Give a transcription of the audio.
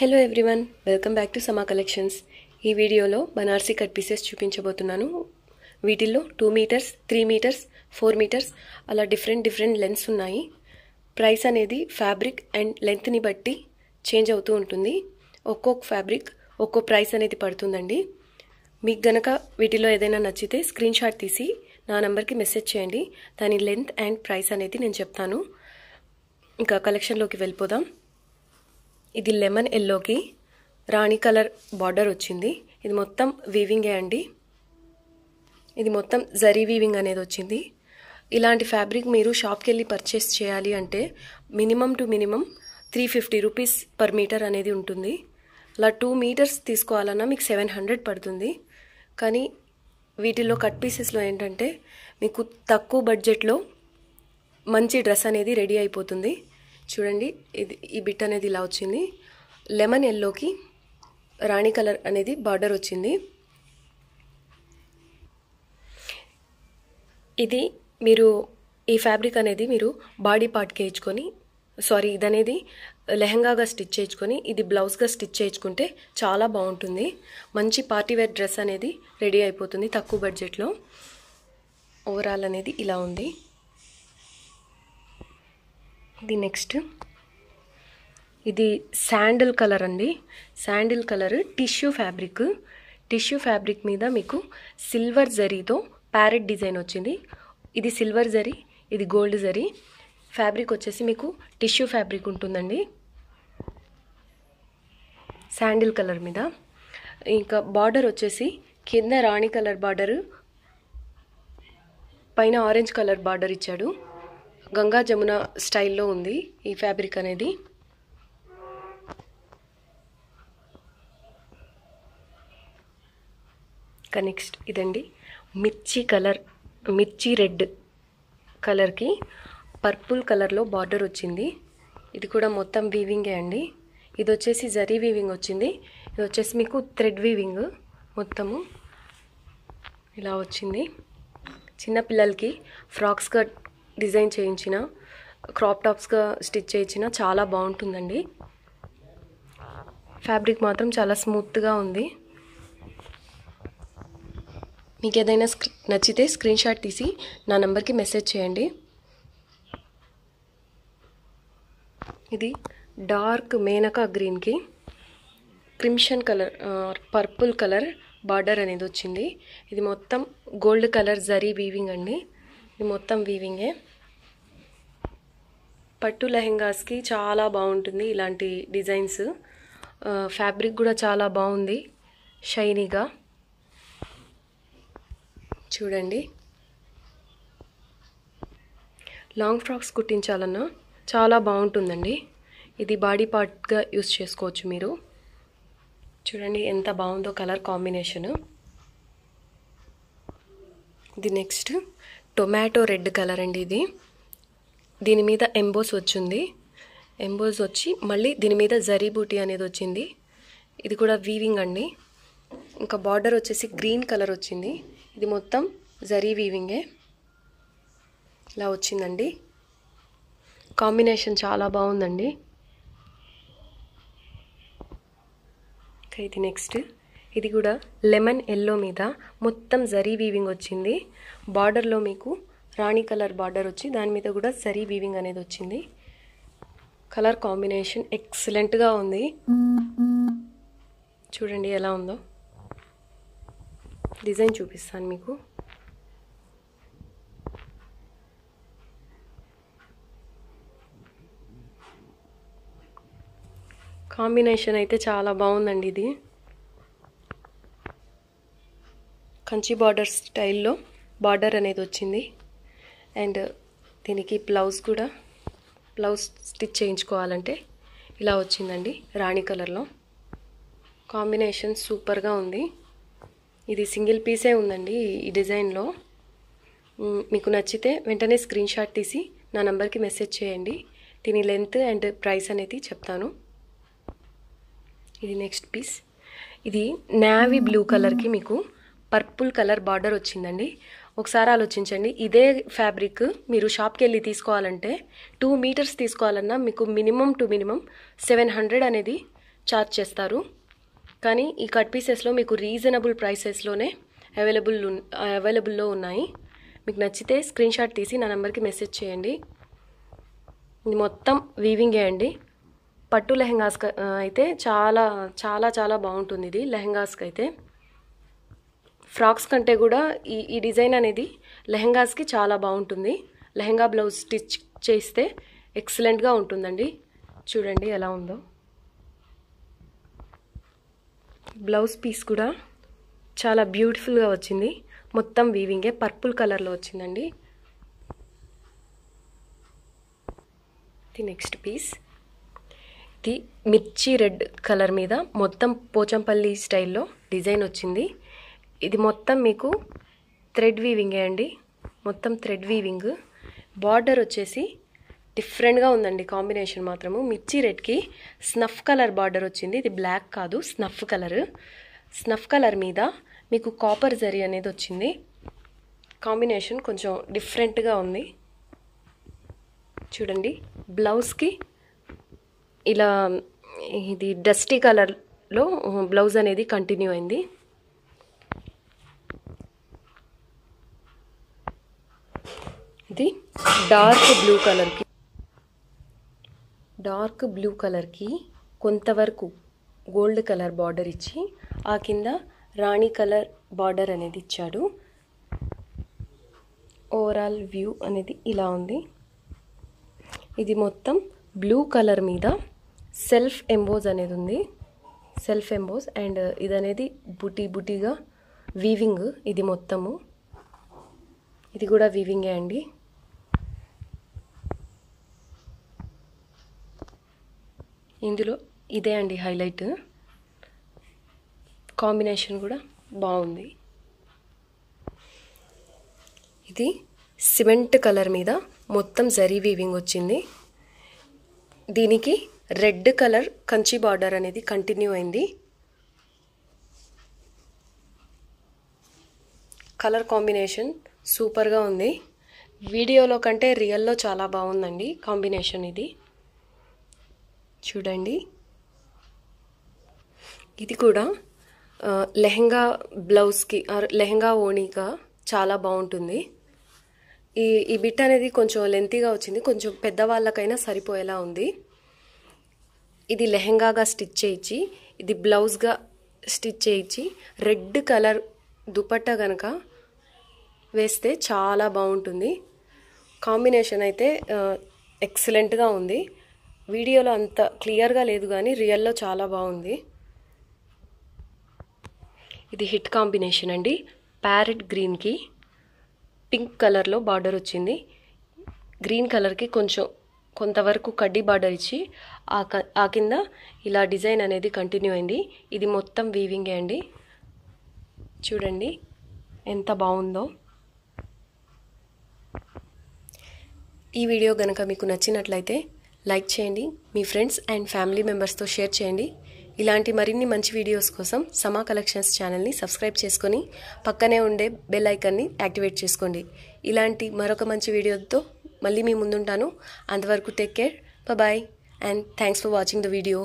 hello everyone welcome back to Sama collections ఈ వీడియోలో Banarasi cut pieces చూపించబోతున్నాను వీటిల్లో two meters three meters four meters అలా డిఫరెంట్ డిఫరెంట్ లెన్స్ ఉన్నాయి ప్రైస్ అనేది ఫ్యాబ్రిక్ అండ్ లెంత్ని బట్టి చేంజ్ అవుతూ ఉంటుంది ఒక్కొక్క ఫ్యాబ్రిక్ ఒక్కో ప్రైస్ అనేది పడుతుందండి మీకు గనక వీటిలో ఏదైనా నచ్చితే స్క్రీన్ షాట్ తీసి నా నెంబర్కి మెసేజ్ చేయండి దాని లెంత్ అండ్ ప్రైస్ అనేది నేను చెప్తాను ఇంకా కలెక్షన్లోకి వెళ్ళిపోదాం ఇది లెమన్ ఎల్లోకి రాణి కలర్ బార్డర్ వచ్చింది ఇది మొత్తం వీవింగే అండి ఇది మొత్తం జరీ వీవింగ్ అనేది వచ్చింది ఇలాంటి ఫ్యాబ్రిక్ మీరు షాప్కి వెళ్ళి పర్చేస్ చేయాలి అంటే minimum to minimum three fifty rupees per meter అనేది ఉంటుంది అలా టూ మీటర్స్ తీసుకోవాలన్నా మీకు సెవెన్ హండ్రెడ్ పడుతుంది కానీ వీటిల్లో కట్ పీసెస్లో ఏంటంటే మీకు తక్కువ బడ్జెట్లో మంచి డ్రెస్ అనేది రెడీ అయిపోతుంది చూడండి ఇది ఈ బిట్ అనేది ఇలా వచ్చింది లెమన్ ఎల్లోకి రాణి కలర్ అనేది బార్డర్ వచ్చింది ఇది మీరు ఈ ఫ్యాబ్రిక్ అనేది మీరు బాడీ పార్ట్కి వేయించుకొని సారీ ఇదనేది లెహంగాగా స్టిచ్ చేయించుకొని ఇది బ్లౌజ్గా స్టిచ్ చేయించుకుంటే చాలా బాగుంటుంది మంచి పార్టీవేర్ డ్రెస్ అనేది రెడీ అయిపోతుంది తక్కువ బడ్జెట్లో ఓవరాల్ అనేది ఇలా ఉంది ఇది నెక్స్ట్ ఇది శాండిల్ కలర్ అండి sandal colour tissue fabric tissue fabric మీద మీకు సిల్వర్ జరీతో ప్యారెట్ డిజైన్ వచ్చింది ఇది సిల్వర్ జరీ ఇది గోల్డ్ జరీ ఫ్యాబ్రిక్ వచ్చేసి మీకు టిష్యూ ఫ్యాబ్రిక్ ఉంటుందండి శాండిల్ కలర్ మీద ఇంకా బార్డర్ వచ్చేసి కింద రాణి కలర్ బార్డరు పైన ఆరెంజ్ కలర్ బార్డర్ ఇచ్చాడు గంగా జమున స్టైల్లో ఉంది ఈ ఫ్యాబ్రిక్ అనేది నెక్స్ట్ ఇదండి మిర్చి కలర్ మిర్చి రెడ్ కలర్కి పర్పుల్ కలర్లో బార్డర్ వచ్చింది ఇది కూడా మొత్తం వీవింగే అండి ఇది వచ్చేసి జరీ వీవింగ్ వచ్చింది ఇది వచ్చేసి మీకు థ్రెడ్ వీవింగ్ మొత్తము ఇలా వచ్చింది చిన్నపిల్లలకి ఫ్రాక్స్ స్కర్ట్ డిజైన్ చేయించిన క్రాప్ టాప్స్గా స్టిచ్ చేయించిన చాలా బాగుంటుందండి ఫ్యాబ్రిక్ మాత్రం చాలా స్మూత్గా ఉంది మీకు ఏదైనా నచ్చితే స్క్రీన్ షాట్ తీసి నా నెంబర్కి మెసేజ్ చేయండి ఇది డార్క్ మేనకా గ్రీన్కి crimson colour purple colour border అనేది వచ్చింది ఇది మొత్తం గోల్డ్ కలర్ జరీ వీవింగ్ అండి ఇది మొత్తం వీవింగే పట్టు లెహెంగాస్కి చాలా బాగుంటుంది ఇలాంటి డిజైన్స్ ఫ్యాబ్రిక్ కూడా చాలా బాగుంది షైనీగా చూడండి లాంగ్ ఫ్రాక్స్ కుట్టించాలన్నా చాలా బాగుంటుందండి ఇది బాడీ పార్ట్గా యూస్ చేసుకోవచ్చు మీరు చూడండి ఎంత బాగుందో కలర్ కాంబినేషను ఇది నెక్స్ట్ టొమాటో రెడ్ కలర్ అండి ఇది దీని మీద ఎంబోస్ వచ్చింది ఎంబోస్ వచ్చి మళ్ళీ దీని మీద జరీ బూటీ అనేది వచ్చింది ఇది కూడా వీవింగ్ అండి ఇంకా బార్డర్ వచ్చేసి గ్రీన్ కలర్ వచ్చింది ఇది మొత్తం జరీ వీవింగే ఇలా వచ్చిందండి కాంబినేషన్ చాలా బాగుందండి ఇది నెక్స్ట్ ఇది కూడా లెమన్ ఎల్లో మీద మొత్తం జరీ వీవింగ్ వచ్చింది బార్డర్లో మీకు రాణి కలర్ బార్డర్ వచ్చి దాని మీద కూడా సరీ వీవింగ్ అనేది వచ్చింది కలర్ కాంబినేషన్ ఎక్సలెంట్గా ఉంది చూడండి ఎలా ఉందో డిజైన్ చూపిస్తాను మీకు కాంబినేషన్ అయితే చాలా బాగుందండి ఇది కంచి బార్డర్ స్టైల్లో బార్డర్ అనేది వచ్చింది అండ్ దీనికి బ్లౌజ్ కూడా బ్లౌజ్ స్టిచ్ చేయించుకోవాలంటే ఇలా వచ్చిందండి రాణి కలర్లో కాంబినేషన్ సూపర్గా ఉంది ఇది సింగిల్ పీసే ఉందండి ఈ డిజైన్లో మీకు నచ్చితే వెంటనే స్క్రీన్ షాట్ తీసి నా నెంబర్కి మెసేజ్ చేయండి దీని లెంత్ అండ్ ప్రైస్ అనేది చెప్తాను ఇది నెక్స్ట్ పీస్ ఇది నావీ బ్లూ కలర్కి మీకు పర్పుల్ కలర్ బార్డర్ వచ్చిందండి ఒకసారి ఆలోచించండి ఇదే ఫ్యాబ్రిక్ మీరు షాప్కి వెళ్ళి తీసుకోవాలంటే టూ మీటర్స్ తీసుకోవాలన్నా మీకు minimum to minimum seven hundred అనేది ఛార్జ్ చేస్తారు కానీ ఈ కట్ పీసెస్లో మీకు రీజనబుల్ ప్రైసెస్లోనే అవైలబుల్ అవైలబుల్లో ఉన్నాయి మీకు నచ్చితే స్క్రీన్ షాట్ తీసి నా నెంబర్కి మెసేజ్ చేయండి ఇది మొత్తం వీవింగే అండి పట్టు లెహంగాస్కి అయితే చాలా చాలా చాలా బాగుంటుంది ఇది లెహంగాస్కి అయితే ఫ్రాక్స్ కంటే కూడా ఈ ఈ డిజైన్ అనేది లెహంగాస్కి చాలా బాగుంటుంది లెహంగా బ్లౌజ్ స్టిచ్ చేస్తే ఎక్సలెంట్గా ఉంటుందండి చూడండి ఎలా ఉందో బ్లౌజ్ పీస్ కూడా చాలా బ్యూటిఫుల్గా వచ్చింది మొత్తం వీవింగే పర్పుల్ కలర్లో వచ్చిందండి ది నెక్స్ట్ పీస్ ది మిర్చి రెడ్ కలర్ మీద మొత్తం పోచంపల్లి స్టైల్లో డిజైన్ వచ్చింది ఇది మొత్తం మీకు థ్రెడ్ వీవింగే అండి మొత్తం థ్రెడ్ వీవింగ్ బార్డర్ వచ్చేసి డిఫరెంట్గా ఉందండి కాంబినేషన్ మాత్రము మిర్చి రెడ్కి స్నఫ్ కలర్ బార్డర్ వచ్చింది ఇది బ్లాక్ కాదు స్నఫ్ కలర్ స్నఫ్ కలర్ మీద మీకు కాపర్ జరీ అనేది వచ్చింది కాంబినేషన్ కొంచెం డిఫరెంట్గా ఉంది చూడండి బ్లౌజ్కి ఇలా ఇది డస్టీ కలర్లో బ్లౌజ్ అనేది కంటిన్యూ అయింది ఇది డార్క్ బ్లూ కలర్కి డార్క్ బ్లూ కలర్కి కొంతవరకు గోల్డ్ కలర్ బార్డర్ ఇచ్చి ఆ కింద రాణి కలర్ బార్డర్ అనేది ఇచ్చాడు ఓవరాల్ వ్యూ అనేది ఇలా ఉంది ఇది మొత్తం బ్లూ కలర్ మీద సెల్ఫ్ ఎంబోజ్ అనేది ఉంది సెల్ఫ్ ఎంబోజ్ అండ్ ఇది అనేది బుటీ బుటీగా వీవింగ్ ఇది మొత్తము ఇది కూడా వీవింగే అండి ఇందులో ఇదే అండి హైలైట్ కాంబినేషన్ కూడా బాగుంది ఇది సిమెంట్ కలర్ మీద మొత్తం జరీ వీవింగ్ వచ్చింది దీనికి రెడ్ కలర్ కంచి బార్డర్ అనేది కంటిన్యూ అయింది కలర్ కాంబినేషన్ సూపర్గా ఉంది వీడియోలో కంటే రియల్లో చాలా బాగుందండి కాంబినేషన్ ఇది చూడండి ఇది కూడా లెహంగా బ్లౌజ్కి లెహంగా ఓణీగా చాలా బాగుంటుంది ఈ ఈ బిట్ అనేది కొంచెం లెంతీగా వచ్చింది కొంచెం పెద్దవాళ్ళకైనా సరిపోయేలా ఉంది ఇది లెహంగాగా స్టిచ్ చేయించి ఇది బ్లౌజ్గా స్టిచ్ చేయించి రెడ్ కలర్ దుపట్ట కనుక వేస్తే చాలా బాగుంటుంది కాంబినేషన్ అయితే ఎక్సలెంట్గా ఉంది వీడియోలో అంత క్లియర్గా లేదు కానీ రియల్లో చాలా బాగుంది ఇది హిట్ కాంబినేషన్ అండి ప్యారెట్ గ్రీన్కి పింక్ కలర్లో బార్డర్ వచ్చింది గ్రీన్ కలర్కి కొంచెం కొంతవరకు కడ్డీ బార్డర్ ఇచ్చి ఆ కింద ఇలా డిజైన్ అనేది కంటిన్యూ అయింది ఇది మొత్తం వీవింగే అండి చూడండి ఎంత బాగుందో ఈ వీడియో కనుక మీకు నచ్చినట్లయితే లైక్ చేయండి మీ ఫ్రెండ్స్ అండ్ ఫ్యామిలీ మెంబర్స్తో షేర్ చేయండి ఇలాంటి మరిన్ని మంచి వీడియోస్ కోసం సమా కలెక్షన్స్ ఛానల్ని సబ్స్క్రైబ్ చేసుకొని పక్కనే ఉండే బెల్ ఐకాన్ని యాక్టివేట్ చేసుకోండి ఇలాంటి మరొక మంచి వీడియోతో మళ్ళీ మీ ముందుంటాను అంతవరకు take care bye and thanks for watching the video